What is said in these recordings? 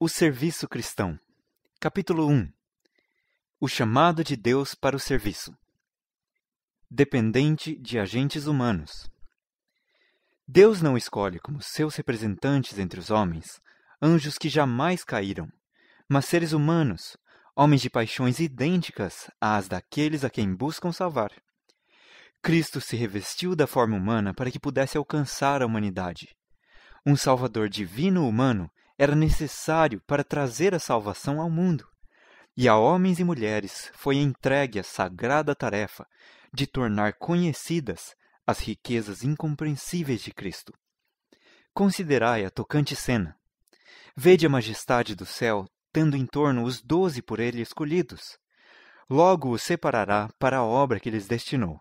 O serviço cristão. Capítulo 1. O chamado de Deus para o serviço. Dependente de agentes humanos. Deus não escolhe como seus representantes entre os homens anjos que jamais caíram, mas seres humanos, homens de paixões idênticas às daqueles a quem buscam salvar. Cristo se revestiu da forma humana para que pudesse alcançar a humanidade. Um Salvador divino humano era necessário para trazer a salvação ao mundo. E a homens e mulheres foi entregue a sagrada tarefa de tornar conhecidas as riquezas incompreensíveis de Cristo. Considerai a tocante cena. Vede a majestade do céu tendo em torno os doze por ele escolhidos. Logo os separará para a obra que lhes destinou.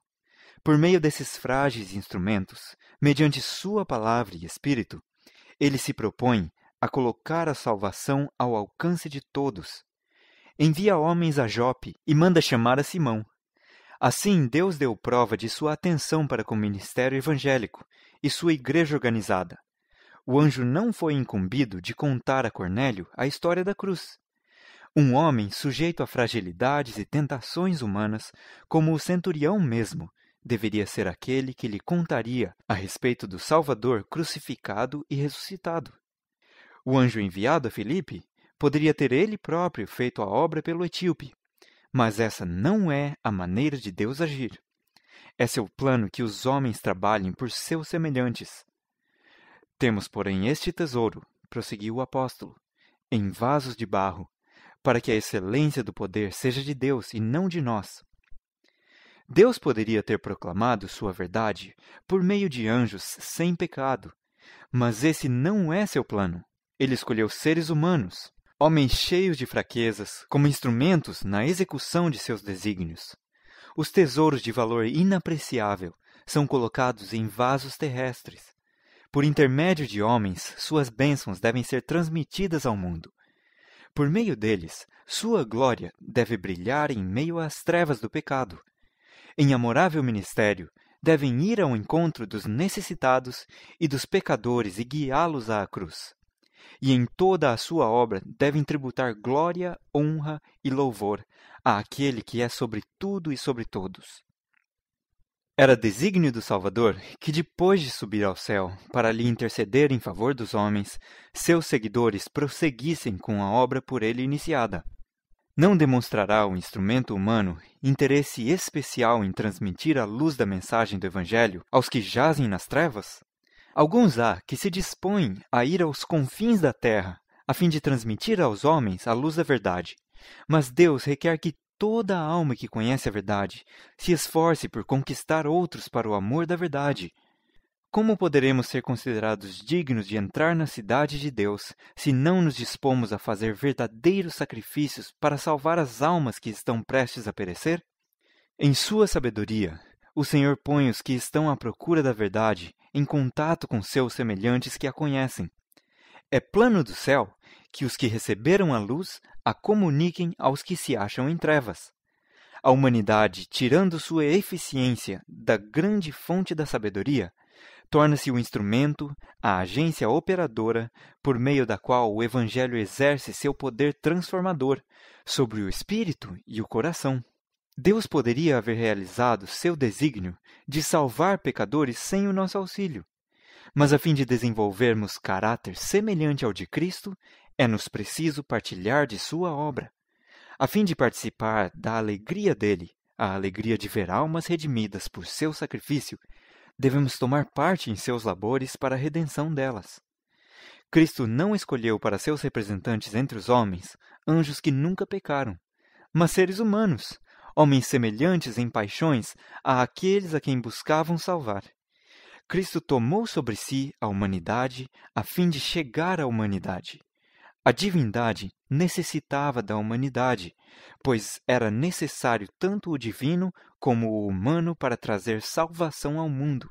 Por meio desses frágeis instrumentos, mediante Sua palavra e Espírito, ele se propõe a colocar a salvação ao alcance de todos. Envia homens a Jope e manda chamar a Simão. Assim, Deus deu prova de sua atenção para com o ministério evangélico e sua igreja organizada. O anjo não foi incumbido de contar a Cornélio a história da cruz. Um homem sujeito a fragilidades e tentações humanas, como o centurião mesmo, deveria ser aquele que lhe contaria a respeito do Salvador crucificado e ressuscitado. O anjo enviado a Filipe poderia ter ele próprio feito a obra pelo etíope, mas essa não é a maneira de Deus agir. É seu plano que os homens trabalhem por seus semelhantes. Temos, porém, este tesouro, prosseguiu o apóstolo, em vasos de barro, para que a excelência do poder seja de Deus e não de nós. Deus poderia ter proclamado sua verdade por meio de anjos sem pecado, mas esse não é seu plano. Ele escolheu seres humanos, homens cheios de fraquezas, como instrumentos na execução de seus desígnios. Os tesouros de valor inapreciável são colocados em vasos terrestres. Por intermédio de homens, suas bênçãos devem ser transmitidas ao mundo. Por meio deles, sua glória deve brilhar em meio às trevas do pecado. Em amorável ministério, devem ir ao encontro dos necessitados e dos pecadores e guiá-los à cruz e em toda a sua obra devem tributar glória, honra e louvor a aquele que é sobre tudo e sobre todos. Era desígnio do Salvador que, depois de subir ao céu para lhe interceder em favor dos homens, seus seguidores prosseguissem com a obra por ele iniciada. Não demonstrará o instrumento humano interesse especial em transmitir a luz da mensagem do Evangelho aos que jazem nas trevas? Alguns há que se dispõem a ir aos confins da terra, a fim de transmitir aos homens a luz da verdade. Mas Deus requer que toda alma que conhece a verdade se esforce por conquistar outros para o amor da verdade. Como poderemos ser considerados dignos de entrar na cidade de Deus se não nos dispomos a fazer verdadeiros sacrifícios para salvar as almas que estão prestes a perecer? Em sua sabedoria, o Senhor põe os que estão à procura da verdade em contato com seus semelhantes que a conhecem. É plano do céu que os que receberam a luz a comuniquem aos que se acham em trevas. A humanidade, tirando sua eficiência da grande fonte da sabedoria, torna-se o instrumento, a agência operadora por meio da qual o Evangelho exerce seu poder transformador sobre o espírito e o coração. Deus poderia haver realizado seu desígnio de salvar pecadores sem o nosso auxílio. Mas a fim de desenvolvermos caráter semelhante ao de Cristo, é-nos preciso partilhar de sua obra, a fim de participar da alegria dele, a alegria de ver almas redimidas por seu sacrifício, devemos tomar parte em seus labores para a redenção delas. Cristo não escolheu para seus representantes entre os homens anjos que nunca pecaram, mas seres humanos, homens semelhantes em paixões àqueles a quem buscavam salvar. Cristo tomou sobre si a humanidade a fim de chegar à humanidade. A divindade necessitava da humanidade, pois era necessário tanto o divino como o humano para trazer salvação ao mundo.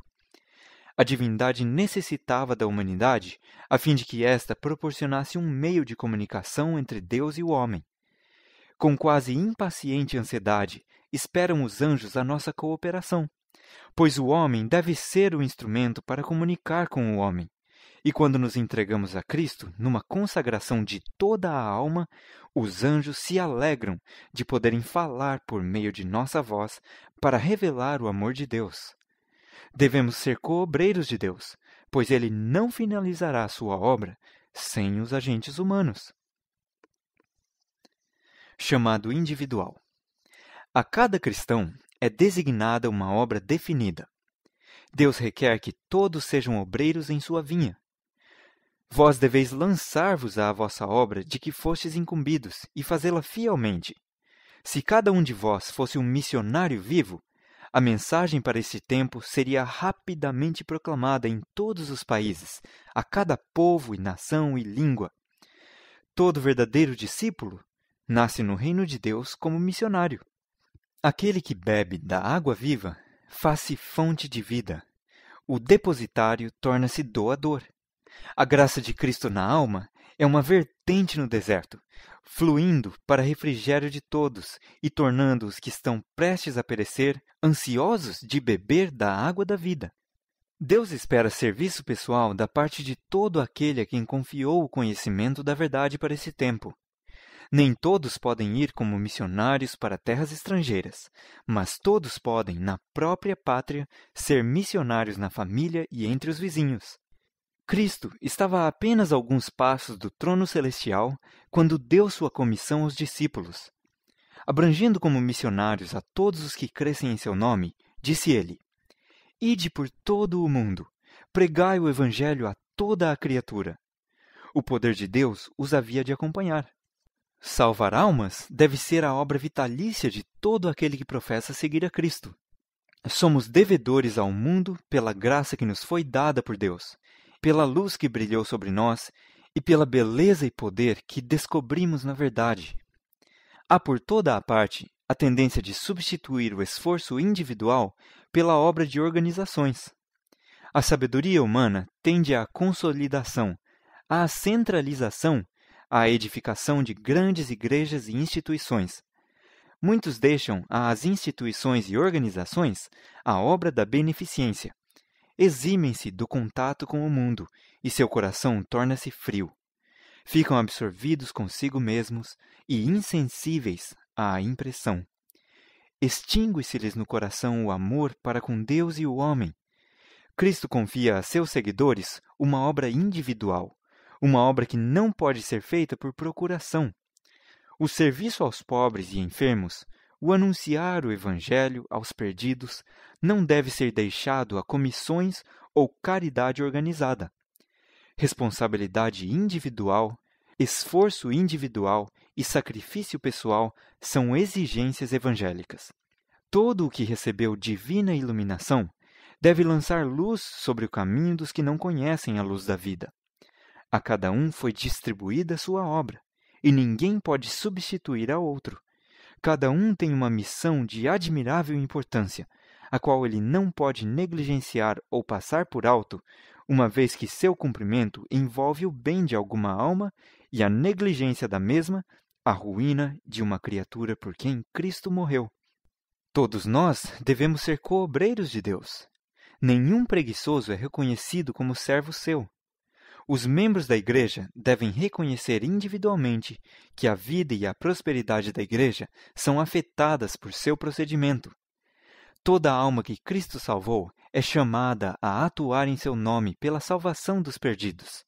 A divindade necessitava da humanidade a fim de que esta proporcionasse um meio de comunicação entre Deus e o homem. Com quase impaciente ansiedade, esperam os anjos a nossa cooperação, pois o homem deve ser o instrumento para comunicar com o homem. E quando nos entregamos a Cristo, numa consagração de toda a alma, os anjos se alegram de poderem falar por meio de nossa voz para revelar o amor de Deus. Devemos ser coobreiros de Deus, pois ele não finalizará sua obra sem os agentes humanos chamado individual. A cada cristão é designada uma obra definida. Deus requer que todos sejam obreiros em sua vinha. Vós deveis lançar-vos à vossa obra de que fostes incumbidos e fazê-la fielmente. Se cada um de vós fosse um missionário vivo, a mensagem para esse tempo seria rapidamente proclamada em todos os países, a cada povo e nação e língua. Todo verdadeiro discípulo nasce no reino de Deus como missionário. Aquele que bebe da água viva faz-se fonte de vida. O depositário torna-se doador. A graça de Cristo na alma é uma vertente no deserto, fluindo para refrigério de todos e tornando os que estão prestes a perecer ansiosos de beber da água da vida. Deus espera serviço pessoal da parte de todo aquele a quem confiou o conhecimento da verdade para esse tempo. Nem todos podem ir como missionários para terras estrangeiras, mas todos podem, na própria pátria, ser missionários na família e entre os vizinhos. Cristo estava a apenas alguns passos do trono celestial quando deu sua comissão aos discípulos. Abrangendo como missionários a todos os que crescem em seu nome, disse ele: Ide por todo o mundo, pregai o Evangelho a toda a criatura. O poder de Deus os havia de acompanhar. Salvar almas deve ser a obra vitalícia de todo aquele que professa seguir a Cristo. Somos devedores ao mundo pela graça que nos foi dada por Deus, pela luz que brilhou sobre nós e pela beleza e poder que descobrimos na verdade. Há por toda a parte a tendência de substituir o esforço individual pela obra de organizações. A sabedoria humana tende à consolidação, à centralização à edificação de grandes igrejas e instituições. Muitos deixam às instituições e organizações a obra da beneficência. Eximem-se do contato com o mundo e seu coração torna-se frio. Ficam absorvidos consigo mesmos e insensíveis à impressão. Extingue-se-lhes no coração o amor para com Deus e o homem. Cristo confia a seus seguidores uma obra individual, uma obra que não pode ser feita por procuração. O serviço aos pobres e enfermos, o anunciar o Evangelho aos perdidos, não deve ser deixado a comissões ou caridade organizada. Responsabilidade individual, esforço individual e sacrifício pessoal são exigências evangélicas. Todo o que recebeu divina iluminação deve lançar luz sobre o caminho dos que não conhecem a luz da vida. A cada um foi distribuída sua obra, e ninguém pode substituir a outro. Cada um tem uma missão de admirável importância, a qual ele não pode negligenciar ou passar por alto, uma vez que seu cumprimento envolve o bem de alguma alma e a negligência da mesma, a ruína de uma criatura por quem Cristo morreu. Todos nós devemos ser coobreiros de Deus. Nenhum preguiçoso é reconhecido como servo seu, os membros da Igreja devem reconhecer individualmente que a vida e a prosperidade da Igreja são afetadas por seu procedimento. Toda alma que Cristo salvou é chamada a atuar em seu nome pela salvação dos perdidos.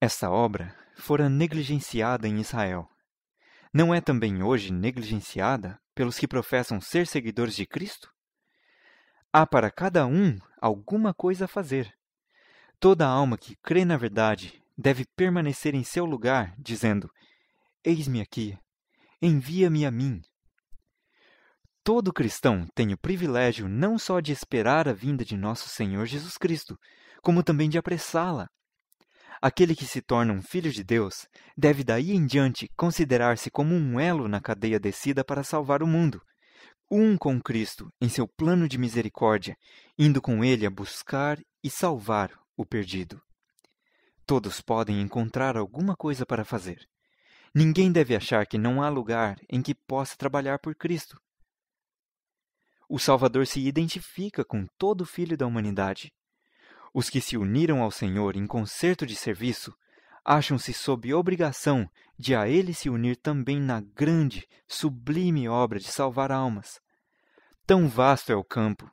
Esta obra fora negligenciada em Israel. Não é também hoje negligenciada pelos que professam ser seguidores de Cristo? Há para cada um alguma coisa a fazer Toda alma que crê na verdade deve permanecer em seu lugar, dizendo: Eis-me aqui, envia-me a mim. Todo cristão tem o privilégio não só de esperar a vinda de nosso Senhor Jesus Cristo, como também de apressá-la. Aquele que se torna um filho de Deus deve daí em diante considerar-se como um elo na cadeia descida para salvar o mundo, um com Cristo em seu plano de misericórdia, indo com ele a buscar e salvar o perdido. Todos podem encontrar alguma coisa para fazer. Ninguém deve achar que não há lugar em que possa trabalhar por Cristo. O Salvador se identifica com todo filho da humanidade. Os que se uniram ao Senhor em concerto de serviço acham-se sob obrigação de a Ele se unir também na grande, sublime obra de salvar almas. Tão vasto é o campo,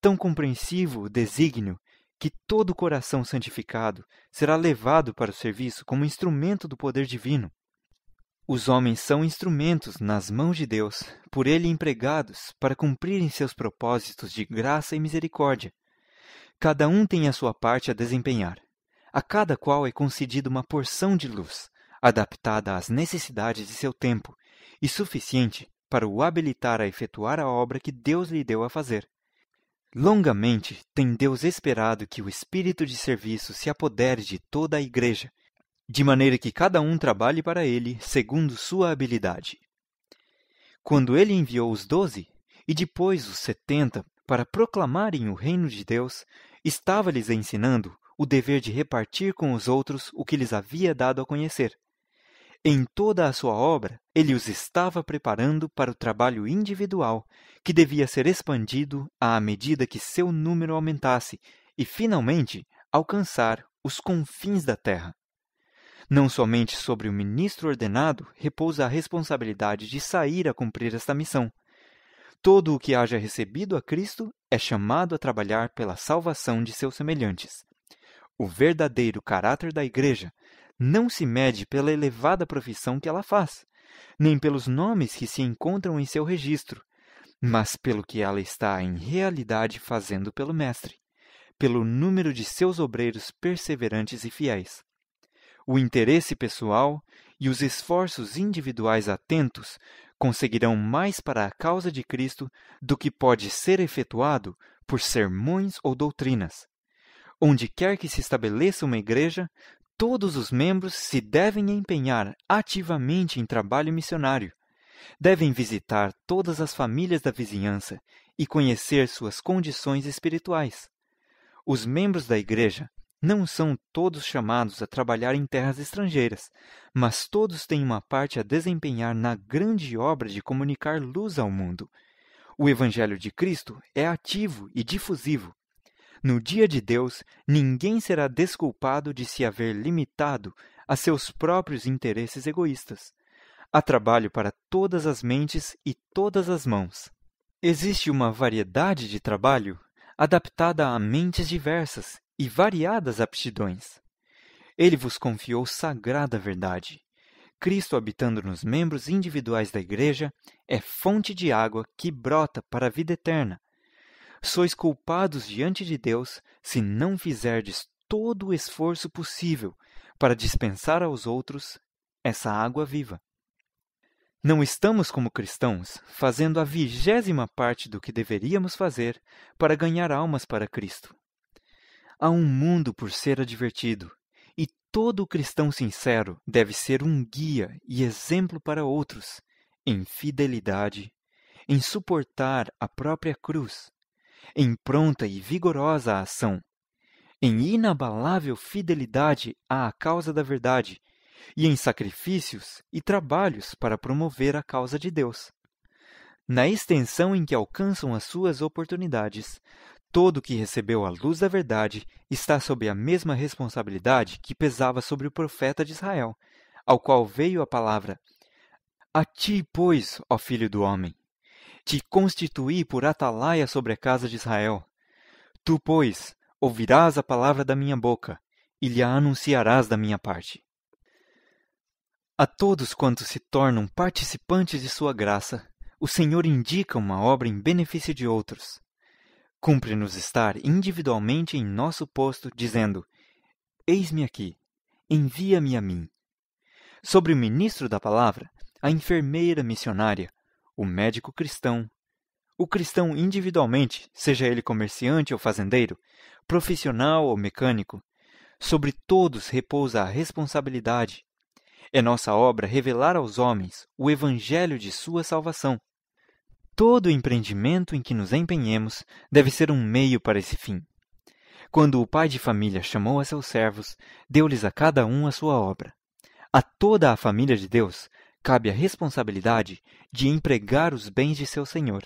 tão compreensivo o desígnio que todo coração santificado será levado para o serviço como instrumento do poder divino. Os homens são instrumentos nas mãos de Deus, por ele empregados para cumprirem seus propósitos de graça e misericórdia. Cada um tem a sua parte a desempenhar. A cada qual é concedida uma porção de luz, adaptada às necessidades de seu tempo e suficiente para o habilitar a efetuar a obra que Deus lhe deu a fazer. Longamente tem Deus esperado que o espírito de serviço se apodere de toda a Igreja, de maneira que cada um trabalhe para ele segundo sua habilidade. Quando ele enviou os doze, e depois os setenta, para proclamarem o reino de Deus, estava-lhes ensinando o dever de repartir com os outros o que lhes havia dado a conhecer. Em toda a sua obra, ele os estava preparando para o trabalho individual, que devia ser expandido à medida que seu número aumentasse e, finalmente, alcançar os confins da terra. Não somente sobre o ministro ordenado repousa a responsabilidade de sair a cumprir esta missão. Todo o que haja recebido a Cristo é chamado a trabalhar pela salvação de seus semelhantes. O verdadeiro caráter da Igreja não se mede pela elevada profissão que ela faz, nem pelos nomes que se encontram em seu registro, mas pelo que ela está em realidade fazendo pelo Mestre, pelo número de seus obreiros perseverantes e fiéis. O interesse pessoal e os esforços individuais atentos conseguirão mais para a causa de Cristo do que pode ser efetuado por sermões ou doutrinas. Onde quer que se estabeleça uma igreja, todos os membros se devem empenhar ativamente em trabalho missionário. Devem visitar todas as famílias da vizinhança e conhecer suas condições espirituais. Os membros da igreja não são todos chamados a trabalhar em terras estrangeiras, mas todos têm uma parte a desempenhar na grande obra de comunicar luz ao mundo. O Evangelho de Cristo é ativo e difusivo, no dia de Deus, ninguém será desculpado de se haver limitado a seus próprios interesses egoístas. Há trabalho para todas as mentes e todas as mãos. Existe uma variedade de trabalho adaptada a mentes diversas e variadas aptidões. Ele vos confiou sagrada verdade. Cristo habitando nos membros individuais da Igreja é fonte de água que brota para a vida eterna, sois culpados diante de Deus se não fizerdes todo o esforço possível para dispensar aos outros essa água viva. Não estamos, como cristãos, fazendo a vigésima parte do que deveríamos fazer para ganhar almas para Cristo. Há um mundo por ser advertido, e todo cristão sincero deve ser um guia e exemplo para outros, em fidelidade, em suportar a própria cruz, em pronta e vigorosa ação, em inabalável fidelidade à causa da verdade e em sacrifícios e trabalhos para promover a causa de Deus. Na extensão em que alcançam as suas oportunidades, todo que recebeu a luz da verdade está sob a mesma responsabilidade que pesava sobre o profeta de Israel, ao qual veio a palavra: A ti, pois, ó filho do homem, te constituí por atalaia sobre a casa de Israel. Tu, pois, ouvirás a palavra da minha boca, e lhe a anunciarás da minha parte. A todos quantos se tornam participantes de sua graça, o Senhor indica uma obra em benefício de outros. Cumpre-nos estar individualmente em nosso posto, dizendo: Eis-me aqui, envia-me a mim. Sobre o ministro da palavra, a enfermeira missionária, o médico cristão. O cristão individualmente, seja ele comerciante ou fazendeiro, profissional ou mecânico, sobre todos repousa a responsabilidade. É nossa obra revelar aos homens o evangelho de sua salvação. Todo empreendimento em que nos empenhemos deve ser um meio para esse fim. Quando o pai de família chamou a seus servos, deu-lhes a cada um a sua obra. A toda a família de Deus cabe a responsabilidade de empregar os bens de seu senhor.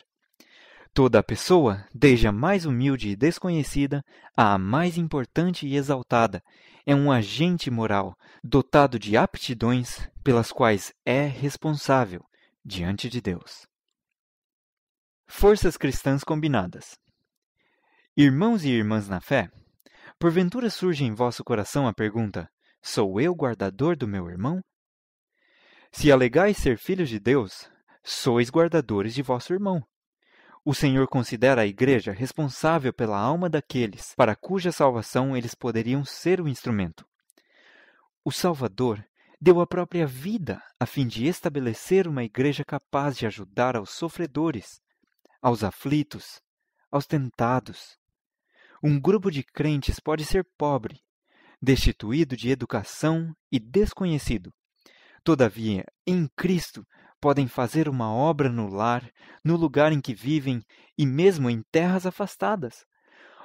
Toda pessoa, desde a mais humilde e desconhecida à mais importante e exaltada, é um agente moral dotado de aptidões pelas quais é responsável diante de Deus. Forças cristãs combinadas. Irmãos e irmãs na fé, porventura surge em vosso coração a pergunta: sou eu guardador do meu irmão? Se alegais ser filhos de Deus, sois guardadores de vosso irmão. O Senhor considera a igreja responsável pela alma daqueles para cuja salvação eles poderiam ser o instrumento. O Salvador deu a própria vida a fim de estabelecer uma igreja capaz de ajudar aos sofredores, aos aflitos, aos tentados. Um grupo de crentes pode ser pobre, destituído de educação e desconhecido, Todavia, em Cristo, podem fazer uma obra no lar, no lugar em que vivem e mesmo em terras afastadas.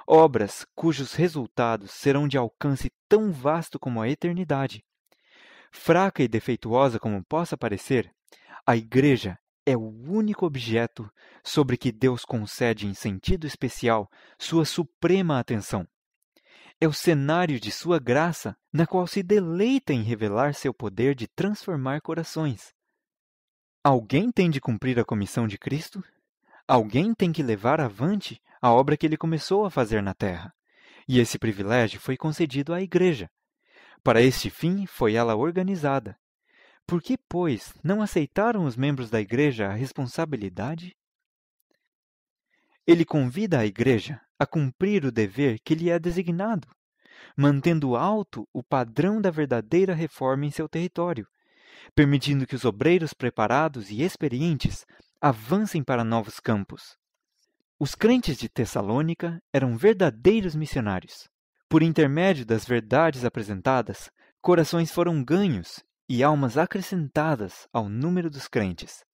Obras cujos resultados serão de alcance tão vasto como a eternidade. Fraca e defeituosa como possa parecer, a Igreja é o único objeto sobre que Deus concede em sentido especial sua suprema atenção é o cenário de sua graça, na qual se deleita em revelar seu poder de transformar corações. Alguém tem de cumprir a comissão de Cristo? Alguém tem que levar avante a obra que ele começou a fazer na terra. E esse privilégio foi concedido à Igreja. Para este fim foi ela organizada. Por que, pois, não aceitaram os membros da Igreja a responsabilidade? Ele convida a Igreja a cumprir o dever que lhe é designado, mantendo alto o padrão da verdadeira reforma em seu território, permitindo que os obreiros preparados e experientes avancem para novos campos. Os crentes de Tessalônica eram verdadeiros missionários. Por intermédio das verdades apresentadas, corações foram ganhos e almas acrescentadas ao número dos crentes.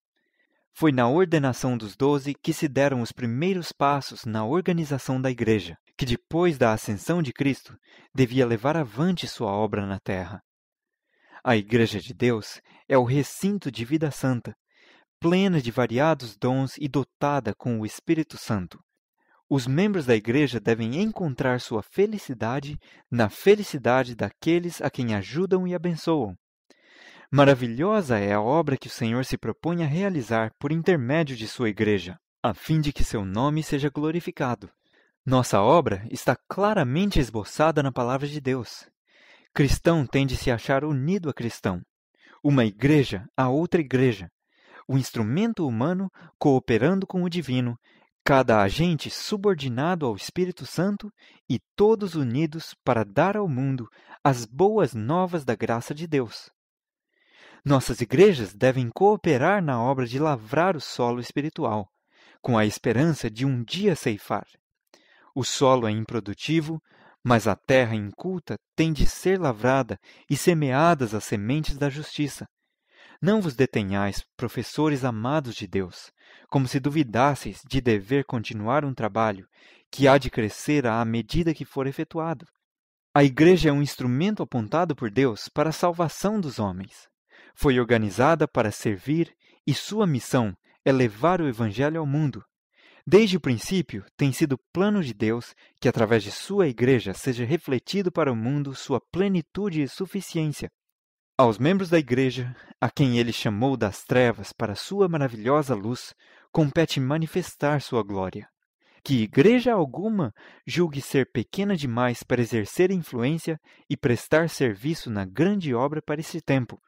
Foi na ordenação dos doze que se deram os primeiros passos na organização da Igreja, que depois da ascensão de Cristo devia levar avante sua obra na terra. A Igreja de Deus é o recinto de vida santa, plena de variados dons e dotada com o Espírito Santo. Os membros da Igreja devem encontrar sua felicidade na felicidade daqueles a quem ajudam e abençoam, Maravilhosa é a obra que o Senhor se propõe a realizar por intermédio de sua igreja, a fim de que seu nome seja glorificado. Nossa obra está claramente esboçada na palavra de Deus. Cristão tem de se achar unido a cristão, uma igreja a outra igreja, o instrumento humano cooperando com o divino, cada agente subordinado ao Espírito Santo e todos unidos para dar ao mundo as boas novas da graça de Deus. Nossas igrejas devem cooperar na obra de lavrar o solo espiritual, com a esperança de um dia ceifar. O solo é improdutivo, mas a terra inculta tem de ser lavrada e semeadas as sementes da justiça. Não vos detenhais, professores amados de Deus, como se duvidasseis de dever continuar um trabalho que há de crescer à medida que for efetuado. A igreja é um instrumento apontado por Deus para a salvação dos homens foi organizada para servir e sua missão é levar o evangelho ao mundo. Desde o princípio, tem sido plano de Deus que através de sua igreja seja refletido para o mundo sua plenitude e suficiência. Aos membros da igreja, a quem ele chamou das trevas para sua maravilhosa luz, compete manifestar sua glória que igreja alguma julgue ser pequena demais para exercer influência e prestar serviço na grande obra para esse tempo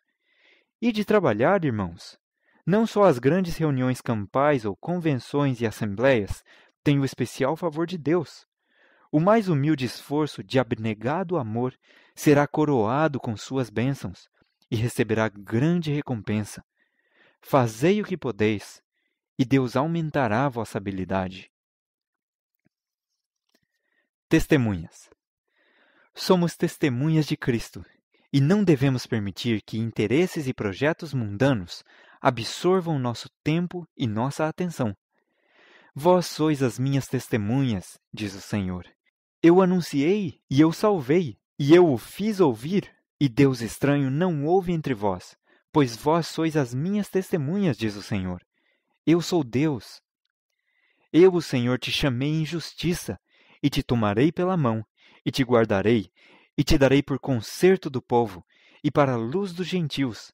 e de trabalhar, irmãos. Não só as grandes reuniões campais ou convenções e assembleias têm o especial favor de Deus. O mais humilde esforço de abnegado amor será coroado com suas bênçãos e receberá grande recompensa. Fazei o que podeis, e Deus aumentará a vossa habilidade. Testemunhas. Somos testemunhas de Cristo e não devemos permitir que interesses e projetos mundanos absorvam nosso tempo e nossa atenção. Vós sois as minhas testemunhas, diz o Senhor. Eu anunciei e eu salvei, e eu o fiz ouvir, e Deus estranho não houve entre vós, pois vós sois as minhas testemunhas, diz o Senhor. Eu sou Deus. Eu, o Senhor, te chamei em justiça, e te tomarei pela mão, e te guardarei, e te darei por conserto do povo, e para a luz dos gentios,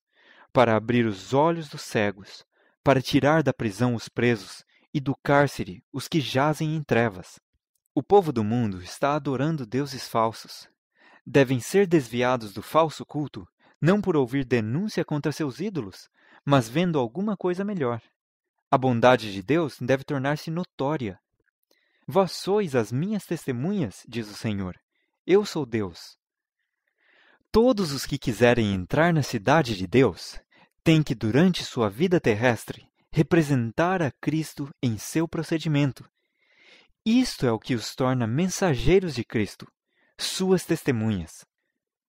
para abrir os olhos dos cegos, para tirar da prisão os presos e do cárcere os que jazem em trevas. O povo do mundo está adorando deuses falsos. Devem ser desviados do falso culto, não por ouvir denúncia contra seus ídolos, mas vendo alguma coisa melhor. A bondade de Deus deve tornar-se notória. Vós sois as minhas testemunhas, diz o Senhor, eu sou Deus. Todos os que quiserem entrar na cidade de Deus têm que, durante sua vida terrestre, representar a Cristo em seu procedimento. Isto é o que os torna mensageiros de Cristo, suas testemunhas.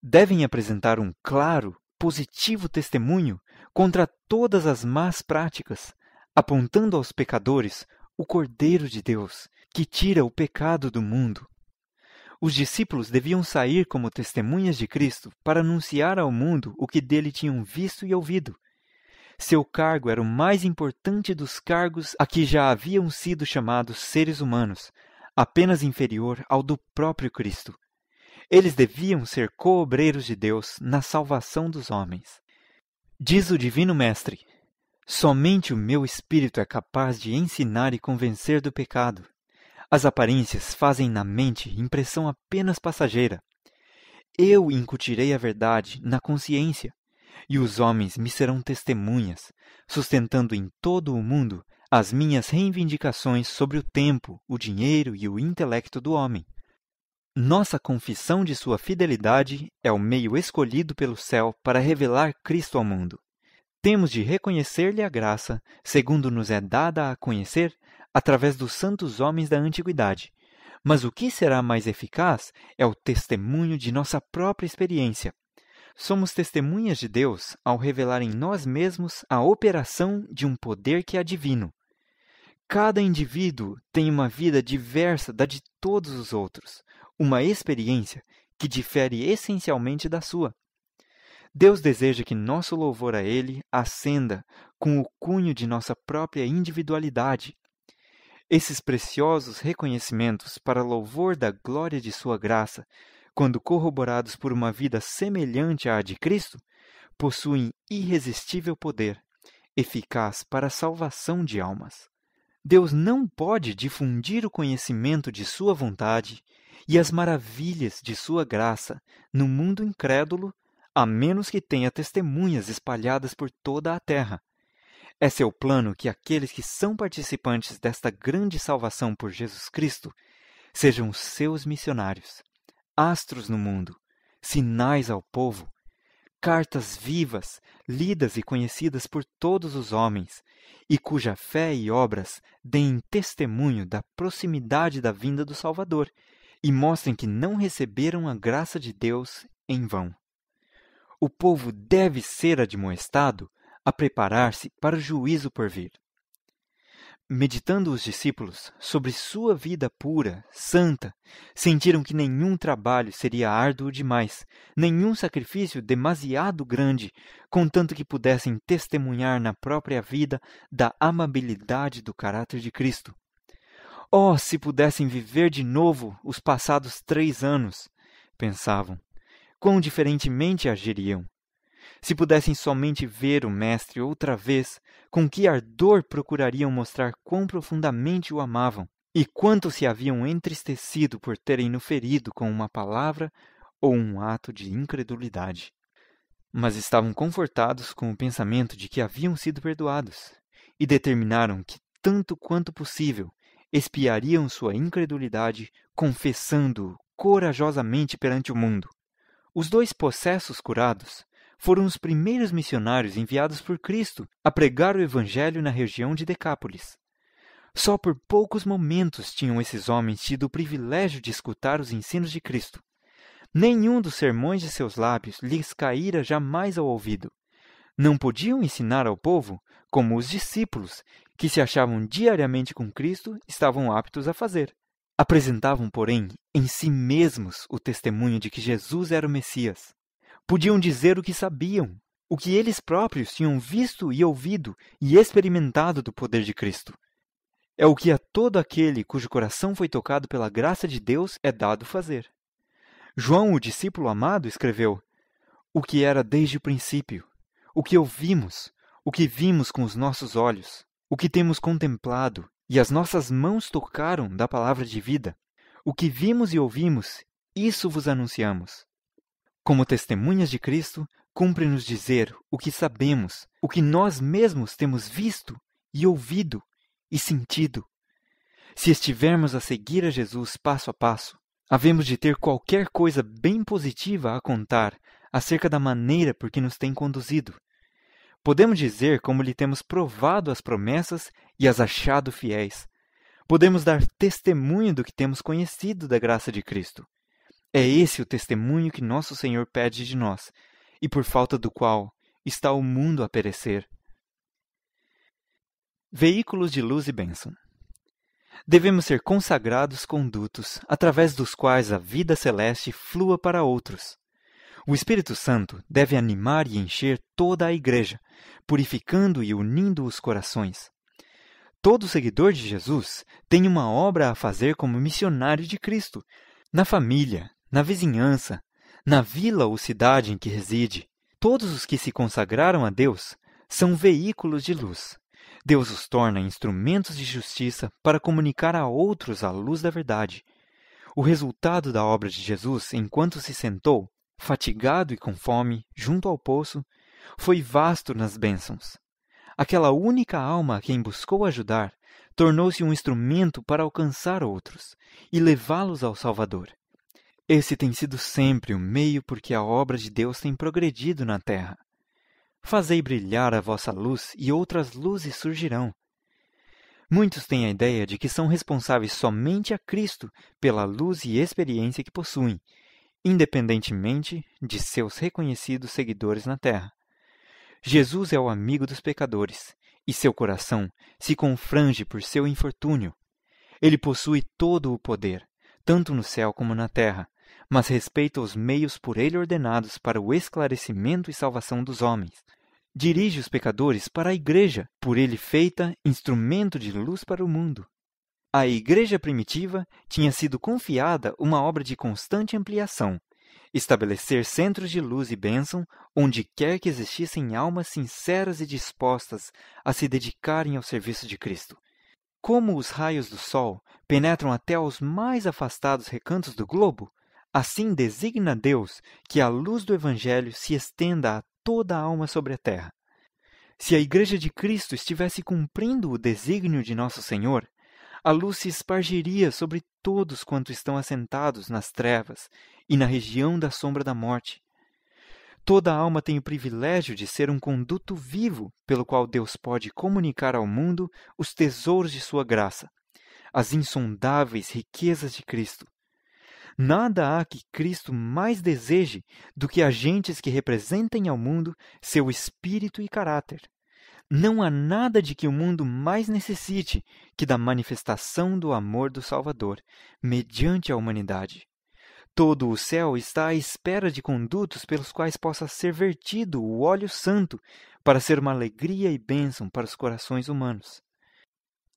Devem apresentar um claro, positivo testemunho contra todas as más práticas, apontando aos pecadores o Cordeiro de Deus, que tira o pecado do mundo. Os discípulos deviam sair como testemunhas de Cristo para anunciar ao mundo o que dele tinham visto e ouvido. Seu cargo era o mais importante dos cargos a que já haviam sido chamados seres humanos, apenas inferior ao do próprio Cristo. Eles deviam ser coobreiros de Deus na salvação dos homens. Diz o Divino Mestre: Somente o meu espírito é capaz de ensinar e convencer do pecado, as aparências fazem na mente impressão apenas passageira. Eu incutirei a verdade na consciência, e os homens me serão testemunhas, sustentando em todo o mundo as minhas reivindicações sobre o tempo, o dinheiro e o intelecto do homem. Nossa confissão de sua fidelidade é o meio escolhido pelo céu para revelar Cristo ao mundo. Temos de reconhecer-lhe a graça, segundo nos é dada a conhecer através dos santos homens da antiguidade. Mas o que será mais eficaz é o testemunho de nossa própria experiência. Somos testemunhas de Deus ao revelar em nós mesmos a operação de um poder que é divino. Cada indivíduo tem uma vida diversa da de todos os outros, uma experiência que difere essencialmente da sua. Deus deseja que nosso louvor a Ele ascenda com o cunho de nossa própria individualidade, esses preciosos reconhecimentos para louvor da glória de sua graça, quando corroborados por uma vida semelhante à de Cristo, possuem irresistível poder, eficaz para a salvação de almas. Deus não pode difundir o conhecimento de sua vontade e as maravilhas de sua graça no mundo incrédulo, a menos que tenha testemunhas espalhadas por toda a terra, é seu plano que aqueles que são participantes desta grande salvação por Jesus Cristo sejam seus missionários, astros no mundo, sinais ao povo, cartas vivas, lidas e conhecidas por todos os homens, e cuja fé e obras deem testemunho da proximidade da vinda do Salvador e mostrem que não receberam a graça de Deus em vão. O povo deve ser admoestado a preparar-se para o juízo por vir. Meditando os discípulos sobre sua vida pura, santa, sentiram que nenhum trabalho seria árduo demais, nenhum sacrifício demasiado grande, contanto que pudessem testemunhar na própria vida da amabilidade do caráter de Cristo. Oh, se pudessem viver de novo os passados três anos! pensavam. Quão diferentemente agiriam! Se pudessem somente ver o Mestre outra vez, com que ardor procurariam mostrar quão profundamente o amavam e quanto se haviam entristecido por terem-no ferido com uma palavra ou um ato de incredulidade. Mas estavam confortados com o pensamento de que haviam sido perdoados e determinaram que, tanto quanto possível, espiariam sua incredulidade confessando-o corajosamente perante o mundo. Os dois possessos curados foram os primeiros missionários enviados por Cristo a pregar o Evangelho na região de Decápolis. Só por poucos momentos tinham esses homens tido o privilégio de escutar os ensinos de Cristo. Nenhum dos sermões de seus lábios lhes caíra jamais ao ouvido. Não podiam ensinar ao povo como os discípulos, que se achavam diariamente com Cristo, estavam aptos a fazer. Apresentavam, porém, em si mesmos o testemunho de que Jesus era o Messias. Podiam dizer o que sabiam, o que eles próprios tinham visto e ouvido e experimentado do poder de Cristo. É o que a todo aquele cujo coração foi tocado pela graça de Deus é dado fazer. João, o discípulo amado, escreveu: O que era desde o princípio, o que ouvimos, o que vimos com os nossos olhos, o que temos contemplado e as nossas mãos tocaram da palavra de vida, o que vimos e ouvimos, isso vos anunciamos, como testemunhas de Cristo, cumpre-nos dizer o que sabemos, o que nós mesmos temos visto e ouvido e sentido. Se estivermos a seguir a Jesus passo a passo, havemos de ter qualquer coisa bem positiva a contar acerca da maneira por que nos tem conduzido. Podemos dizer como lhe temos provado as promessas e as achado fiéis. Podemos dar testemunho do que temos conhecido da graça de Cristo. É esse o testemunho que nosso Senhor pede de nós, e por falta do qual está o mundo a perecer. Veículos de luz e bênção. Devemos ser consagrados condutos através dos quais a vida celeste flua para outros. O Espírito Santo deve animar e encher toda a Igreja, purificando e unindo os corações. Todo seguidor de Jesus tem uma obra a fazer como missionário de Cristo, na família, na vizinhança, na vila ou cidade em que reside. Todos os que se consagraram a Deus são veículos de luz. Deus os torna instrumentos de justiça para comunicar a outros a luz da verdade. O resultado da obra de Jesus, enquanto se sentou, fatigado e com fome, junto ao poço, foi vasto nas bênçãos. Aquela única alma a quem buscou ajudar tornou-se um instrumento para alcançar outros e levá-los ao Salvador. Esse tem sido sempre o meio por que a obra de Deus tem progredido na terra. Fazei brilhar a vossa luz e outras luzes surgirão. Muitos têm a ideia de que são responsáveis somente a Cristo pela luz e experiência que possuem, independentemente de seus reconhecidos seguidores na terra. Jesus é o amigo dos pecadores, e seu coração se confrange por seu infortúnio. Ele possui todo o poder, tanto no céu como na terra, mas respeita os meios por ele ordenados para o esclarecimento e salvação dos homens. Dirige os pecadores para a Igreja, por ele feita instrumento de luz para o mundo. A Igreja primitiva tinha sido confiada uma obra de constante ampliação, estabelecer centros de luz e bênção onde quer que existissem almas sinceras e dispostas a se dedicarem ao serviço de Cristo. Como os raios do sol penetram até aos mais afastados recantos do globo, Assim designa Deus que a luz do Evangelho se estenda a toda a alma sobre a terra. Se a Igreja de Cristo estivesse cumprindo o desígnio de Nosso Senhor, a luz se espargiria sobre todos quanto estão assentados nas trevas e na região da sombra da morte. Toda alma tem o privilégio de ser um conduto vivo pelo qual Deus pode comunicar ao mundo os tesouros de sua graça, as insondáveis riquezas de Cristo, Nada há que Cristo mais deseje do que agentes que representem ao mundo seu espírito e caráter. Não há nada de que o mundo mais necessite que da manifestação do amor do Salvador, mediante a humanidade. Todo o céu está à espera de condutos pelos quais possa ser vertido o óleo santo para ser uma alegria e bênção para os corações humanos.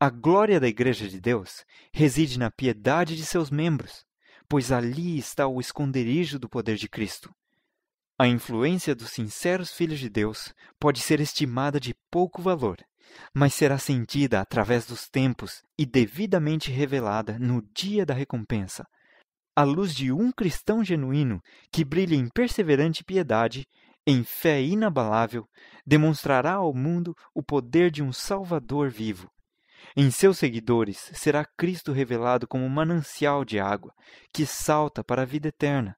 A glória da Igreja de Deus reside na piedade de seus membros, pois ali está o esconderijo do poder de Cristo. A influência dos sinceros filhos de Deus pode ser estimada de pouco valor, mas será sentida através dos tempos e devidamente revelada no dia da recompensa. A luz de um cristão genuíno que brilha em perseverante piedade, em fé inabalável, demonstrará ao mundo o poder de um Salvador vivo, em seus seguidores será Cristo revelado como um manancial de água que salta para a vida eterna.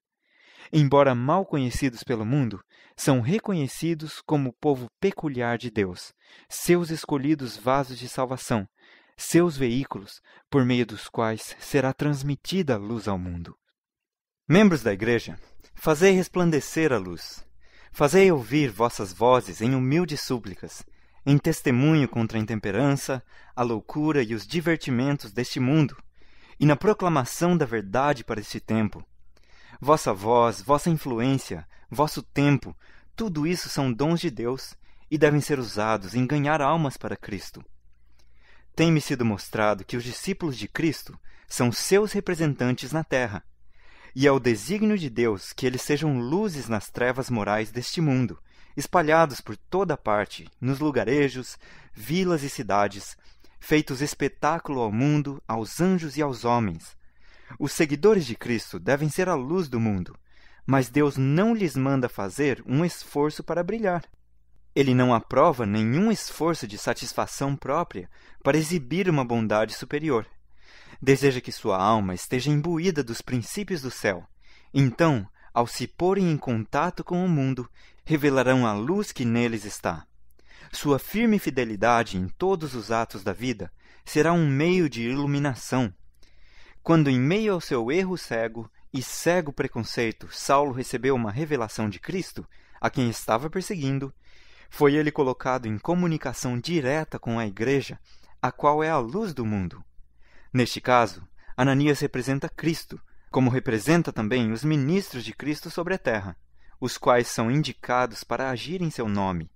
Embora mal conhecidos pelo mundo, são reconhecidos como o povo peculiar de Deus, seus escolhidos vasos de salvação, seus veículos por meio dos quais será transmitida a luz ao mundo. Membros da Igreja, fazei resplandecer a luz. Fazei ouvir vossas vozes em humildes súplicas, em testemunho contra a intemperança, a loucura e os divertimentos deste mundo, e na proclamação da verdade para este tempo. Vossa voz, vossa influência, vosso tempo, tudo isso são dons de Deus e devem ser usados em ganhar almas para Cristo. Tem-me sido mostrado que os discípulos de Cristo são seus representantes na terra, e é o desígnio de Deus que eles sejam luzes nas trevas morais deste mundo espalhados por toda parte, nos lugarejos, vilas e cidades, feitos espetáculo ao mundo, aos anjos e aos homens. Os seguidores de Cristo devem ser a luz do mundo, mas Deus não lhes manda fazer um esforço para brilhar. Ele não aprova nenhum esforço de satisfação própria para exibir uma bondade superior. Deseja que sua alma esteja imbuída dos princípios do céu. Então, ao se porem em contato com o mundo, revelarão a luz que neles está. Sua firme fidelidade em todos os atos da vida será um meio de iluminação. Quando, em meio ao seu erro cego e cego preconceito, Saulo recebeu uma revelação de Cristo, a quem estava perseguindo, foi ele colocado em comunicação direta com a Igreja, a qual é a luz do mundo. Neste caso, Ananias representa Cristo, como representa também os ministros de Cristo sobre a terra, os quais são indicados para agir em seu nome.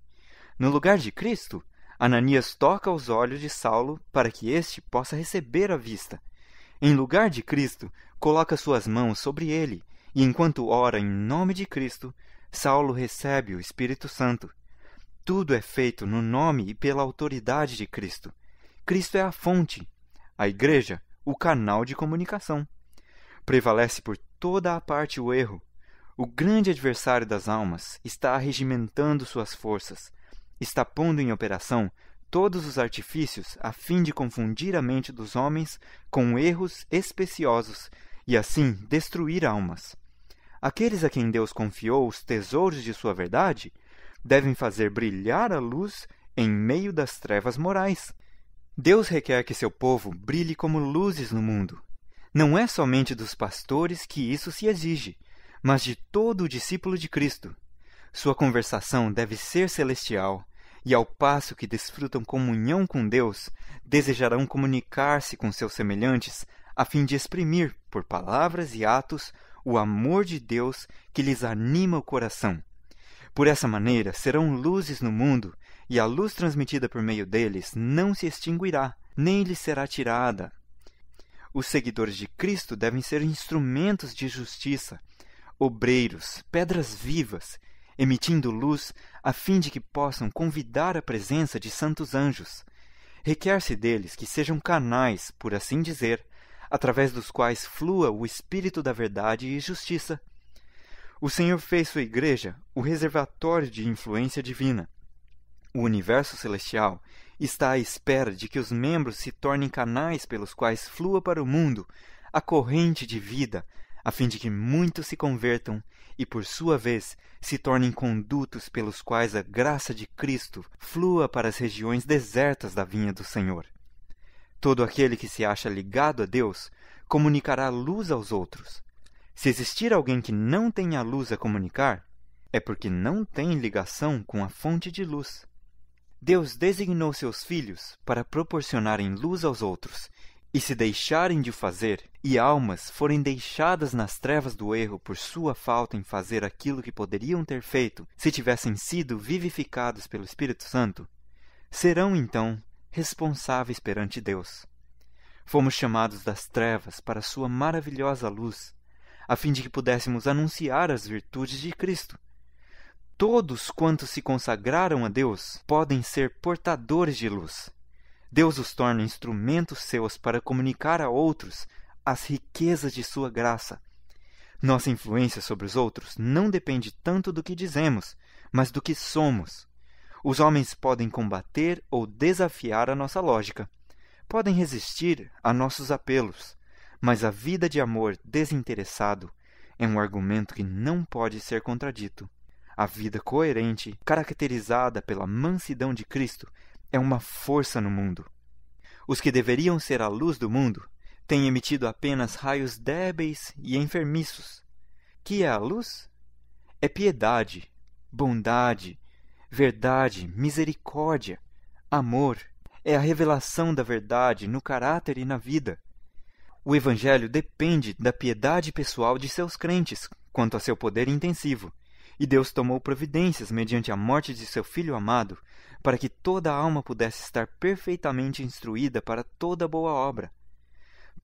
No lugar de Cristo, Ananias toca os olhos de Saulo para que este possa receber a vista. Em lugar de Cristo, coloca suas mãos sobre ele, e enquanto ora em nome de Cristo, Saulo recebe o Espírito Santo. Tudo é feito no nome e pela autoridade de Cristo. Cristo é a fonte, a Igreja, o canal de comunicação. Prevalece por toda a parte o erro. O grande adversário das almas está arregimentando suas forças, está pondo em operação todos os artifícios a fim de confundir a mente dos homens com erros especiosos e assim destruir almas. Aqueles a quem Deus confiou os tesouros de sua verdade devem fazer brilhar a luz em meio das trevas morais. Deus requer que seu povo brilhe como luzes no mundo, não é somente dos pastores que isso se exige, mas de todo o discípulo de Cristo. Sua conversação deve ser celestial, e ao passo que desfrutam comunhão com Deus, desejarão comunicar-se com seus semelhantes a fim de exprimir, por palavras e atos, o amor de Deus que lhes anima o coração. Por essa maneira, serão luzes no mundo, e a luz transmitida por meio deles não se extinguirá, nem lhes será tirada. Os seguidores de Cristo devem ser instrumentos de justiça, obreiros, pedras vivas, emitindo luz a fim de que possam convidar a presença de santos anjos. Requer-se deles que sejam canais, por assim dizer, através dos quais flua o espírito da verdade e justiça. O Senhor fez sua igreja o reservatório de influência divina. O universo celestial está à espera de que os membros se tornem canais pelos quais flua para o mundo a corrente de vida, a fim de que muitos se convertam e, por sua vez, se tornem condutos pelos quais a graça de Cristo flua para as regiões desertas da vinha do Senhor. Todo aquele que se acha ligado a Deus comunicará luz aos outros. Se existir alguém que não tem a luz a comunicar, é porque não tem ligação com a fonte de luz. Deus designou seus filhos para proporcionarem luz aos outros, e se deixarem de fazer, e almas forem deixadas nas trevas do erro por sua falta em fazer aquilo que poderiam ter feito se tivessem sido vivificados pelo Espírito Santo, serão então responsáveis perante Deus. Fomos chamados das trevas para sua maravilhosa luz, a fim de que pudéssemos anunciar as virtudes de Cristo todos quantos se consagraram a Deus podem ser portadores de luz. Deus os torna instrumentos seus para comunicar a outros as riquezas de sua graça. Nossa influência sobre os outros não depende tanto do que dizemos, mas do que somos. Os homens podem combater ou desafiar a nossa lógica, podem resistir a nossos apelos, mas a vida de amor desinteressado é um argumento que não pode ser contradito. A vida coerente, caracterizada pela mansidão de Cristo, é uma força no mundo. Os que deveriam ser a luz do mundo têm emitido apenas raios débeis e enfermiços. Que é a luz? É piedade, bondade, verdade, misericórdia, amor. É a revelação da verdade no caráter e na vida. O Evangelho depende da piedade pessoal de seus crentes quanto a seu poder intensivo e Deus tomou providências mediante a morte de seu filho amado, para que toda alma pudesse estar perfeitamente instruída para toda boa obra.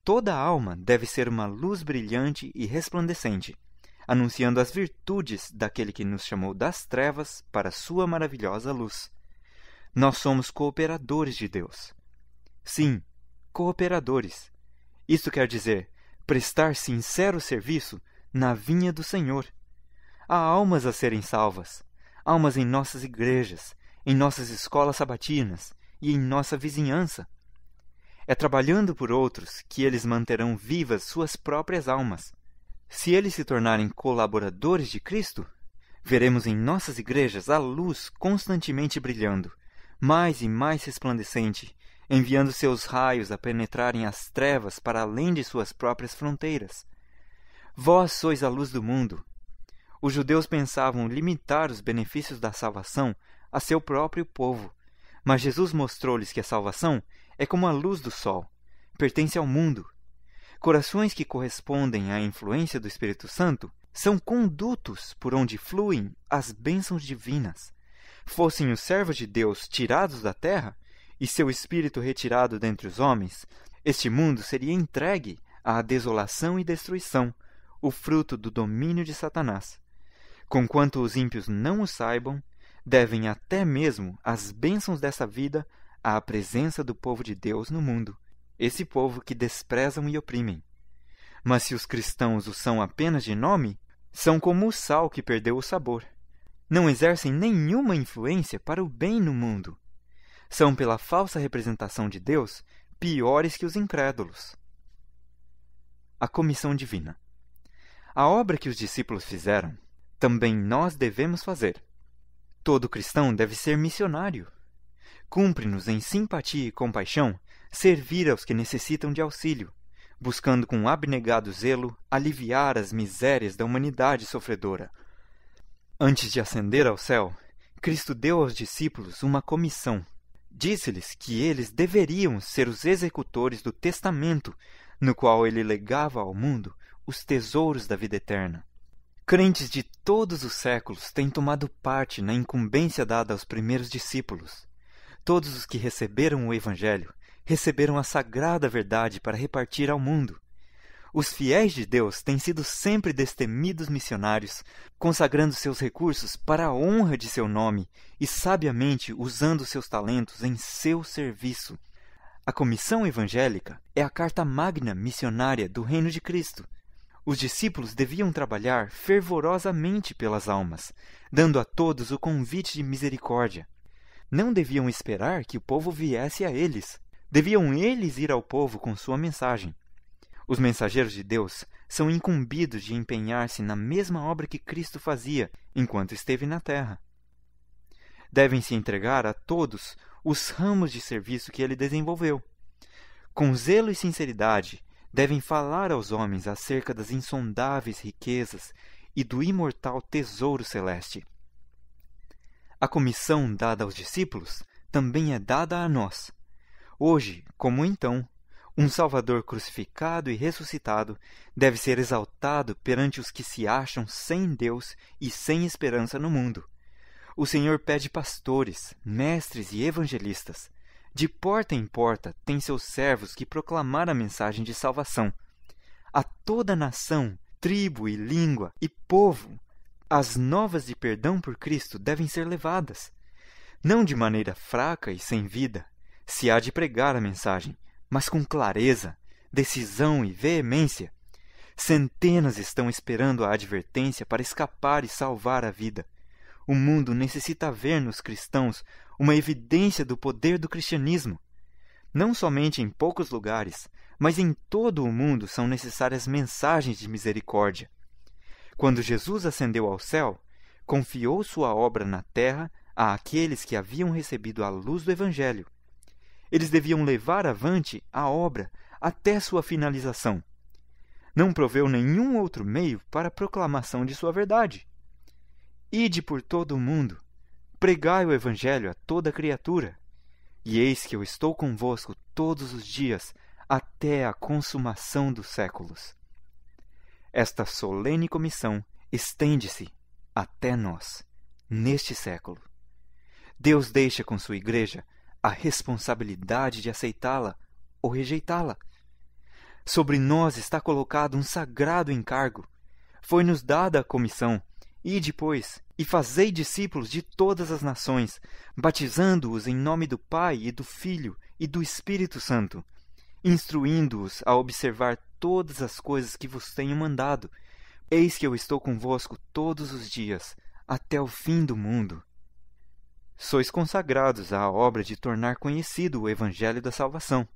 Toda alma deve ser uma luz brilhante e resplandecente, anunciando as virtudes daquele que nos chamou das trevas para sua maravilhosa luz. Nós somos cooperadores de Deus. Sim, cooperadores. Isso quer dizer prestar sincero serviço na vinha do Senhor. Há almas a serem salvas. Almas em nossas igrejas, em nossas escolas sabatinas e em nossa vizinhança. É trabalhando por outros que eles manterão vivas suas próprias almas. Se eles se tornarem colaboradores de Cristo, veremos em nossas igrejas a luz constantemente brilhando, mais e mais resplandecente, enviando seus raios a penetrarem as trevas para além de suas próprias fronteiras. Vós sois a luz do mundo, os judeus pensavam limitar os benefícios da salvação a seu próprio povo, mas Jesus mostrou-lhes que a salvação é como a luz do sol, pertence ao mundo. Corações que correspondem à influência do Espírito Santo são condutos por onde fluem as bênçãos divinas. Fossem os servos de Deus tirados da terra e seu espírito retirado dentre os homens, este mundo seria entregue à desolação e destruição, o fruto do domínio de Satanás. Conquanto os ímpios não o saibam, devem até mesmo as bênçãos dessa vida à presença do povo de Deus no mundo, esse povo que desprezam e oprimem. Mas se os cristãos o são apenas de nome, são como o sal que perdeu o sabor. Não exercem nenhuma influência para o bem no mundo. São, pela falsa representação de Deus, piores que os incrédulos. A Comissão Divina A obra que os discípulos fizeram também nós devemos fazer. Todo cristão deve ser missionário. Cumpre-nos em simpatia e compaixão servir aos que necessitam de auxílio, buscando com abnegado zelo aliviar as misérias da humanidade sofredora. Antes de ascender ao céu, Cristo deu aos discípulos uma comissão. Disse-lhes que eles deveriam ser os executores do testamento, no qual ele legava ao mundo os tesouros da vida eterna. Crentes de todos os séculos têm tomado parte na incumbência dada aos primeiros discípulos. Todos os que receberam o Evangelho receberam a sagrada verdade para repartir ao mundo. Os fiéis de Deus têm sido sempre destemidos missionários, consagrando seus recursos para a honra de seu nome e sabiamente usando seus talentos em seu serviço. A Comissão Evangélica é a carta magna missionária do Reino de Cristo, os discípulos deviam trabalhar fervorosamente pelas almas, dando a todos o convite de misericórdia. Não deviam esperar que o povo viesse a eles. Deviam eles ir ao povo com sua mensagem. Os mensageiros de Deus são incumbidos de empenhar-se na mesma obra que Cristo fazia enquanto esteve na terra. Devem se entregar a todos os ramos de serviço que ele desenvolveu. Com zelo e sinceridade, devem falar aos homens acerca das insondáveis riquezas e do imortal tesouro celeste. A comissão dada aos discípulos também é dada a nós. Hoje, como então, um Salvador crucificado e ressuscitado deve ser exaltado perante os que se acham sem Deus e sem esperança no mundo. O Senhor pede pastores, mestres e evangelistas. De porta em porta tem seus servos que proclamar a mensagem de salvação. A toda nação, tribo e língua e povo, as novas de perdão por Cristo devem ser levadas. Não de maneira fraca e sem vida, se há de pregar a mensagem, mas com clareza, decisão e veemência. Centenas estão esperando a advertência para escapar e salvar a vida. O mundo necessita ver nos cristãos uma evidência do poder do cristianismo. Não somente em poucos lugares, mas em todo o mundo são necessárias mensagens de misericórdia. Quando Jesus ascendeu ao céu, confiou sua obra na terra a aqueles que haviam recebido a luz do Evangelho. Eles deviam levar avante a obra até sua finalização. Não proveu nenhum outro meio para a proclamação de sua verdade. Ide por todo o mundo, pregai o Evangelho a toda criatura. E eis que eu estou convosco todos os dias, até a consumação dos séculos. Esta solene comissão estende-se até nós, neste século. Deus deixa com sua Igreja a responsabilidade de aceitá-la ou rejeitá-la. Sobre nós está colocado um sagrado encargo. Foi-nos dada a comissão Ide, pois, e fazei discípulos de todas as nações, batizando-os em nome do Pai e do Filho e do Espírito Santo, instruindo-os a observar todas as coisas que vos tenho mandado. Eis que eu estou convosco todos os dias, até o fim do mundo. Sois consagrados à obra de tornar conhecido o Evangelho da Salvação.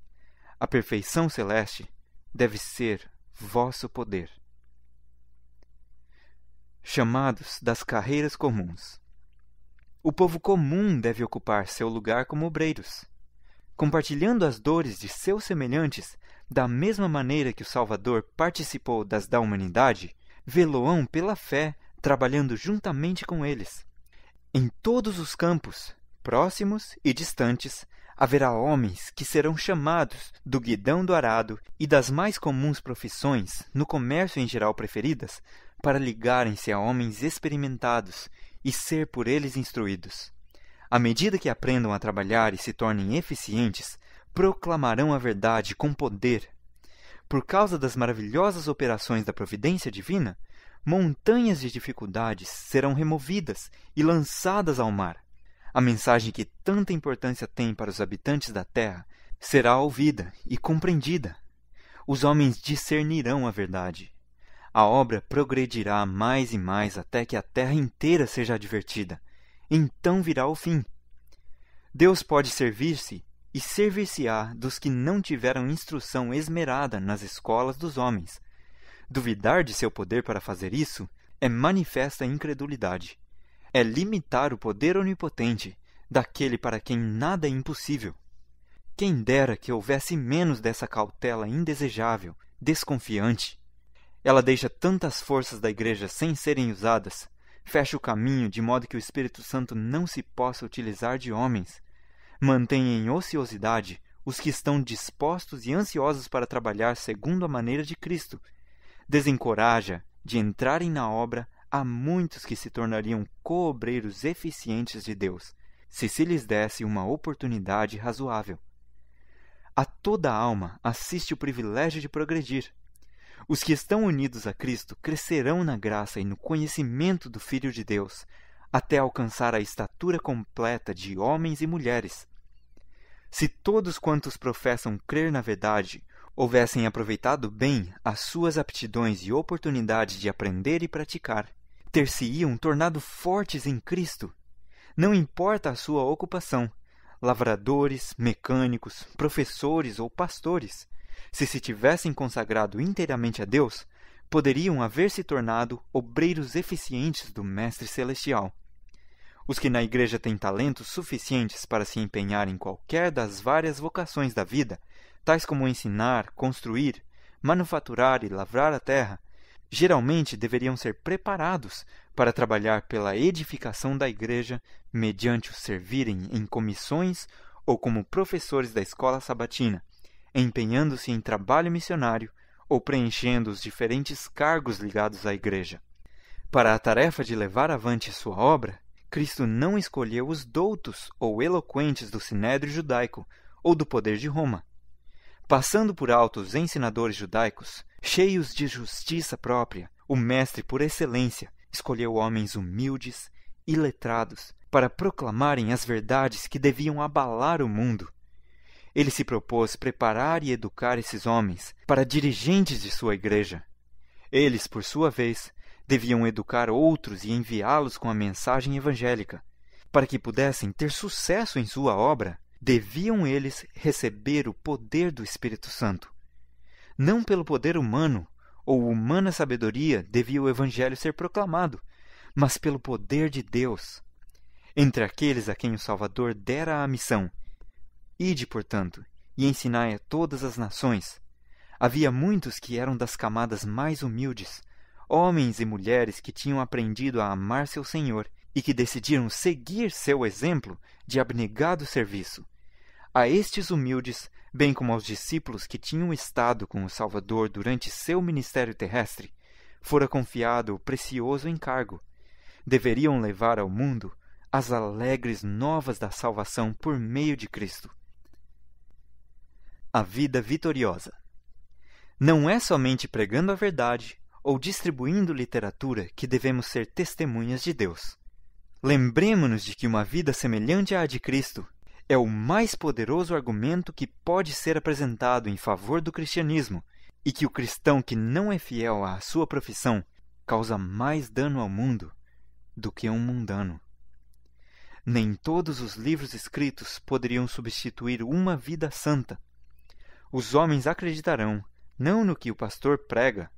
A perfeição celeste deve ser vosso poder chamados das carreiras comuns. O povo comum deve ocupar seu lugar como obreiros, compartilhando as dores de seus semelhantes, da mesma maneira que o Salvador participou das da humanidade, veloão pela fé, trabalhando juntamente com eles. Em todos os campos, próximos e distantes, haverá homens que serão chamados do guidão do arado e das mais comuns profissões, no comércio em geral preferidas, para ligarem-se a homens experimentados e ser por eles instruídos. À medida que aprendam a trabalhar e se tornem eficientes, proclamarão a verdade com poder. Por causa das maravilhosas operações da providência divina, montanhas de dificuldades serão removidas e lançadas ao mar. A mensagem que tanta importância tem para os habitantes da terra será ouvida e compreendida. Os homens discernirão a verdade a obra progredirá mais e mais até que a terra inteira seja advertida. Então virá o fim. Deus pode servir-se e servir-se-á dos que não tiveram instrução esmerada nas escolas dos homens. Duvidar de seu poder para fazer isso é manifesta incredulidade. É limitar o poder onipotente daquele para quem nada é impossível. Quem dera que houvesse menos dessa cautela indesejável, desconfiante, ela deixa tantas forças da Igreja sem serem usadas, fecha o caminho de modo que o Espírito Santo não se possa utilizar de homens, mantém em ociosidade os que estão dispostos e ansiosos para trabalhar segundo a maneira de Cristo, desencoraja de entrarem na obra a muitos que se tornariam cobreiros eficientes de Deus, se se lhes desse uma oportunidade razoável. A toda alma assiste o privilégio de progredir, os que estão unidos a Cristo crescerão na graça e no conhecimento do Filho de Deus, até alcançar a estatura completa de homens e mulheres. Se todos quantos professam crer na verdade houvessem aproveitado bem as suas aptidões e oportunidades de aprender e praticar, ter-se-iam tornado fortes em Cristo. Não importa a sua ocupação, lavradores, mecânicos, professores ou pastores, se se tivessem consagrado inteiramente a Deus, poderiam haver se tornado obreiros eficientes do Mestre Celestial. Os que na igreja têm talentos suficientes para se empenhar em qualquer das várias vocações da vida, tais como ensinar, construir, manufaturar e lavrar a terra, geralmente deveriam ser preparados para trabalhar pela edificação da igreja mediante o servirem em comissões ou como professores da escola sabatina, empenhando-se em trabalho missionário ou preenchendo os diferentes cargos ligados à Igreja. Para a tarefa de levar avante sua obra, Cristo não escolheu os doutos ou eloquentes do sinédrio judaico ou do poder de Roma. Passando por alto os ensinadores judaicos, cheios de justiça própria, o mestre por excelência escolheu homens humildes e letrados para proclamarem as verdades que deviam abalar o mundo ele se propôs preparar e educar esses homens para dirigentes de sua igreja. Eles, por sua vez, deviam educar outros e enviá-los com a mensagem evangélica. Para que pudessem ter sucesso em sua obra, deviam eles receber o poder do Espírito Santo. Não pelo poder humano ou humana sabedoria devia o Evangelho ser proclamado, mas pelo poder de Deus. Entre aqueles a quem o Salvador dera a missão Ide, portanto, e ensinai a todas as nações. Havia muitos que eram das camadas mais humildes, homens e mulheres que tinham aprendido a amar seu Senhor e que decidiram seguir seu exemplo de abnegado serviço. A estes humildes, bem como aos discípulos que tinham estado com o Salvador durante seu ministério terrestre, fora confiado o precioso encargo. Deveriam levar ao mundo as alegres novas da salvação por meio de Cristo a vida vitoriosa. Não é somente pregando a verdade ou distribuindo literatura que devemos ser testemunhas de Deus. Lembremos-nos de que uma vida semelhante à de Cristo é o mais poderoso argumento que pode ser apresentado em favor do cristianismo e que o cristão que não é fiel à sua profissão causa mais dano ao mundo do que um mundano. Nem todos os livros escritos poderiam substituir uma vida santa, os homens acreditarão, não no que o pastor prega,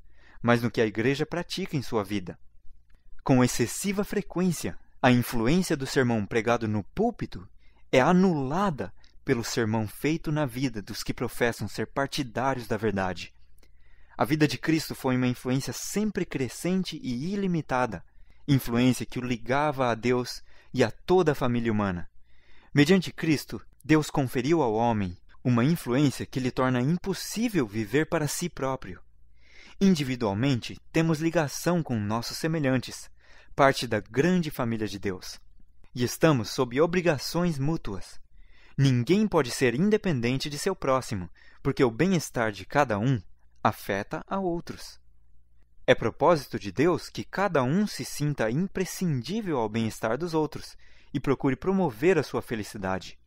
mas no que a igreja pratica em sua vida. Com excessiva frequência, a influência do sermão pregado no púlpito é anulada pelo sermão feito na vida dos que professam ser partidários da verdade. A vida de Cristo foi uma influência sempre crescente e ilimitada, influência que o ligava a Deus e a toda a família humana. Mediante Cristo, Deus conferiu ao homem uma influência que lhe torna impossível viver para si próprio. Individualmente, temos ligação com nossos semelhantes, parte da grande família de Deus. E estamos sob obrigações mútuas. Ninguém pode ser independente de seu próximo, porque o bem-estar de cada um afeta a outros. É propósito de Deus que cada um se sinta imprescindível ao bem-estar dos outros e procure promover a sua felicidade.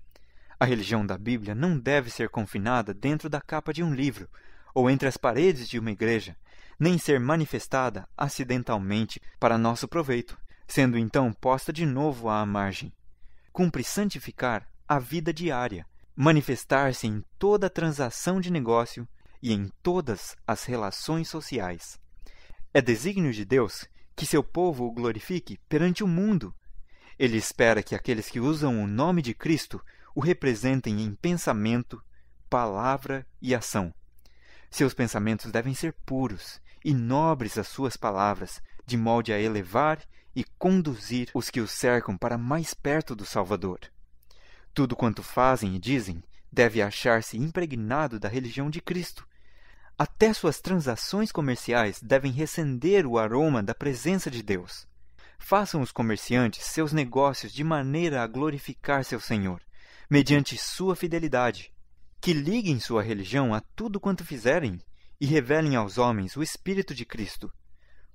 A religião da Bíblia não deve ser confinada dentro da capa de um livro ou entre as paredes de uma igreja, nem ser manifestada acidentalmente para nosso proveito, sendo então posta de novo à margem. Cumpre santificar a vida diária, manifestar-se em toda transação de negócio e em todas as relações sociais. É desígnio de Deus que seu povo o glorifique perante o mundo. Ele espera que aqueles que usam o nome de Cristo o representem em pensamento, palavra e ação. Seus pensamentos devem ser puros e nobres as suas palavras, de molde a elevar e conduzir os que os cercam para mais perto do Salvador. Tudo quanto fazem e dizem deve achar-se impregnado da religião de Cristo. Até suas transações comerciais devem recender o aroma da presença de Deus. Façam os comerciantes seus negócios de maneira a glorificar seu Senhor, mediante sua fidelidade, que liguem sua religião a tudo quanto fizerem e revelem aos homens o Espírito de Cristo.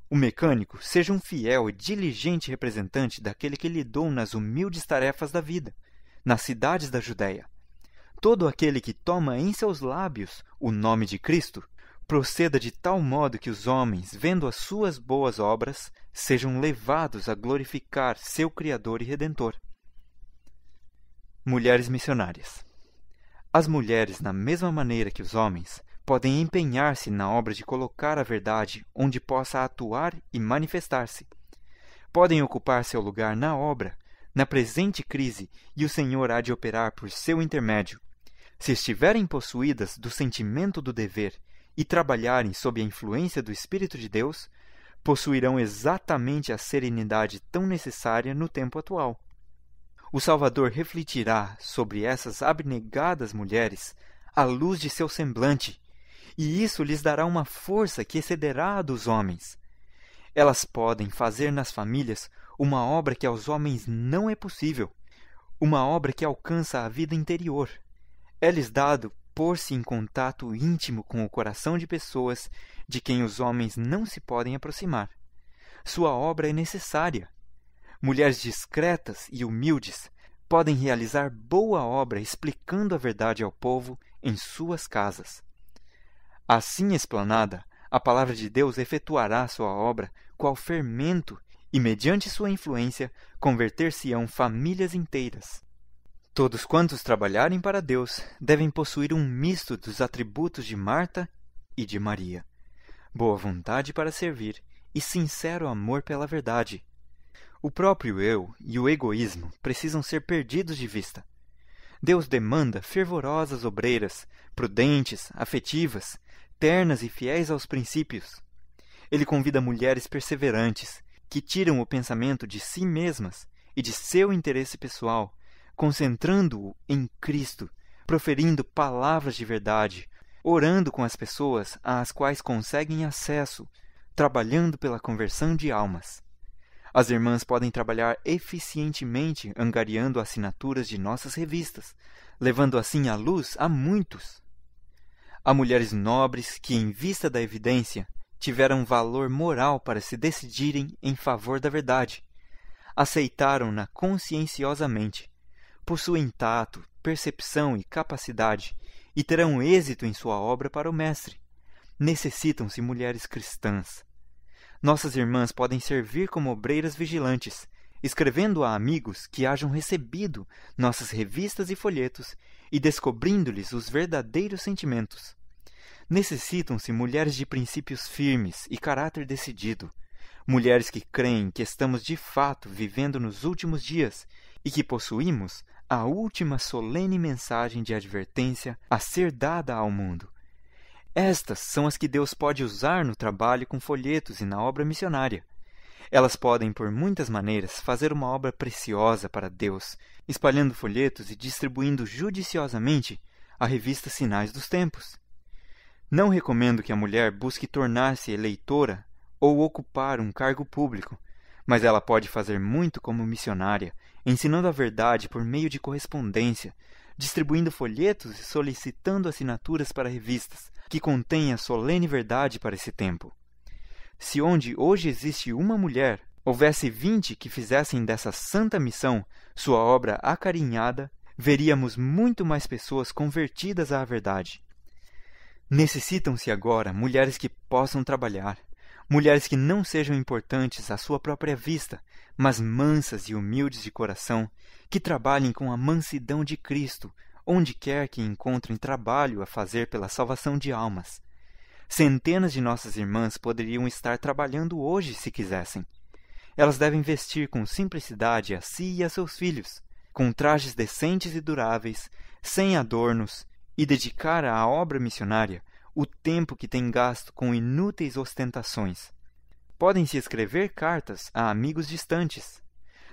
O mecânico seja um fiel e diligente representante daquele que lidou nas humildes tarefas da vida, nas cidades da Judéia. Todo aquele que toma em seus lábios o nome de Cristo proceda de tal modo que os homens, vendo as suas boas obras, sejam levados a glorificar seu Criador e Redentor. Mulheres missionárias. As mulheres, na mesma maneira que os homens, podem empenhar-se na obra de colocar a verdade onde possa atuar e manifestar-se. Podem ocupar seu lugar na obra, na presente crise, e o Senhor há de operar por seu intermédio. Se estiverem possuídas do sentimento do dever e trabalharem sob a influência do Espírito de Deus, possuirão exatamente a serenidade tão necessária no tempo atual o Salvador refletirá sobre essas abnegadas mulheres à luz de seu semblante, e isso lhes dará uma força que excederá a dos homens. Elas podem fazer nas famílias uma obra que aos homens não é possível, uma obra que alcança a vida interior. É-lhes dado pôr-se em contato íntimo com o coração de pessoas de quem os homens não se podem aproximar. Sua obra é necessária, mulheres discretas e humildes podem realizar boa obra explicando a verdade ao povo em suas casas. Assim explanada, a palavra de Deus efetuará sua obra qual fermento e, mediante sua influência, converter-se-ão famílias inteiras. Todos quantos trabalharem para Deus devem possuir um misto dos atributos de Marta e de Maria: boa vontade para servir e sincero amor pela verdade, o próprio eu e o egoísmo precisam ser perdidos de vista. Deus demanda fervorosas obreiras, prudentes, afetivas, ternas e fiéis aos princípios. Ele convida mulheres perseverantes, que tiram o pensamento de si mesmas e de seu interesse pessoal, concentrando-o em Cristo, proferindo palavras de verdade, orando com as pessoas às quais conseguem acesso, trabalhando pela conversão de almas. As irmãs podem trabalhar eficientemente angariando assinaturas de nossas revistas, levando assim à luz a muitos. Há mulheres nobres que, em vista da evidência, tiveram valor moral para se decidirem em favor da verdade. Aceitaram-na conscienciosamente. Possuem tato, percepção e capacidade e terão êxito em sua obra para o Mestre. Necessitam-se mulheres cristãs, nossas irmãs podem servir como obreiras vigilantes, escrevendo a amigos que hajam recebido nossas revistas e folhetos e descobrindo-lhes os verdadeiros sentimentos. Necessitam-se mulheres de princípios firmes e caráter decidido, mulheres que creem que estamos de fato vivendo nos últimos dias e que possuímos a última solene mensagem de advertência a ser dada ao mundo estas são as que Deus pode usar no trabalho com folhetos e na obra missionária. Elas podem, por muitas maneiras, fazer uma obra preciosa para Deus, espalhando folhetos e distribuindo judiciosamente a revista Sinais dos Tempos. Não recomendo que a mulher busque tornar-se eleitora ou ocupar um cargo público, mas ela pode fazer muito como missionária, ensinando a verdade por meio de correspondência, distribuindo folhetos e solicitando assinaturas para revistas, que contém a solene verdade para esse tempo. Se onde hoje existe uma mulher, houvesse vinte que fizessem dessa santa missão sua obra acarinhada, veríamos muito mais pessoas convertidas à verdade. Necessitam-se agora mulheres que possam trabalhar, mulheres que não sejam importantes à sua própria vista, mas mansas e humildes de coração, que trabalhem com a mansidão de Cristo onde quer que encontrem trabalho a fazer pela salvação de almas. Centenas de nossas irmãs poderiam estar trabalhando hoje se quisessem. Elas devem vestir com simplicidade a si e a seus filhos, com trajes decentes e duráveis, sem adornos, e dedicar à obra missionária o tempo que têm gasto com inúteis ostentações. Podem-se escrever cartas a amigos distantes,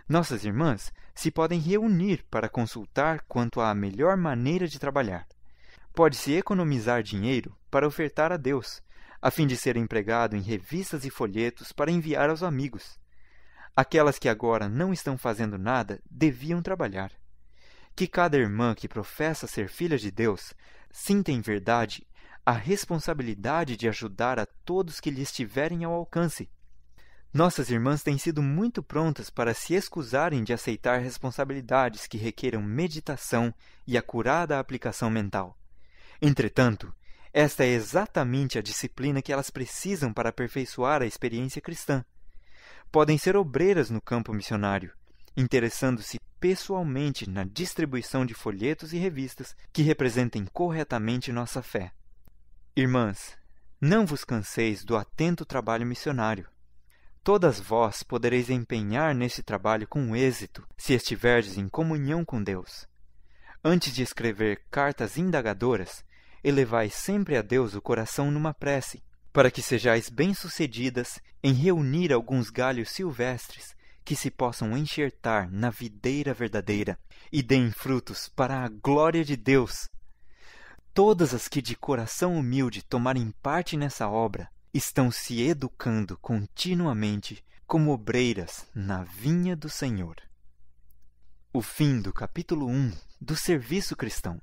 nossas irmãs se podem reunir para consultar quanto à melhor maneira de trabalhar. Pode-se economizar dinheiro para ofertar a Deus, a fim de ser empregado em revistas e folhetos para enviar aos amigos. Aquelas que agora não estão fazendo nada deviam trabalhar. Que cada irmã que professa ser filha de Deus sinta em verdade a responsabilidade de ajudar a todos que lhe estiverem ao alcance, nossas irmãs têm sido muito prontas para se excusarem de aceitar responsabilidades que requeram meditação e acurada aplicação mental. Entretanto, esta é exatamente a disciplina que elas precisam para aperfeiçoar a experiência cristã. Podem ser obreiras no campo missionário, interessando-se pessoalmente na distribuição de folhetos e revistas que representem corretamente nossa fé. Irmãs, não vos canseis do atento trabalho missionário todas vós podereis empenhar neste trabalho com êxito, se estiverdes em comunhão com Deus. Antes de escrever cartas indagadoras, elevai sempre a Deus o coração numa prece, para que sejais bem-sucedidas em reunir alguns galhos silvestres que se possam enxertar na videira verdadeira e deem frutos para a glória de Deus. Todas as que de coração humilde tomarem parte nessa obra estão se educando continuamente como obreiras na vinha do Senhor. O fim do capítulo 1 do Serviço Cristão.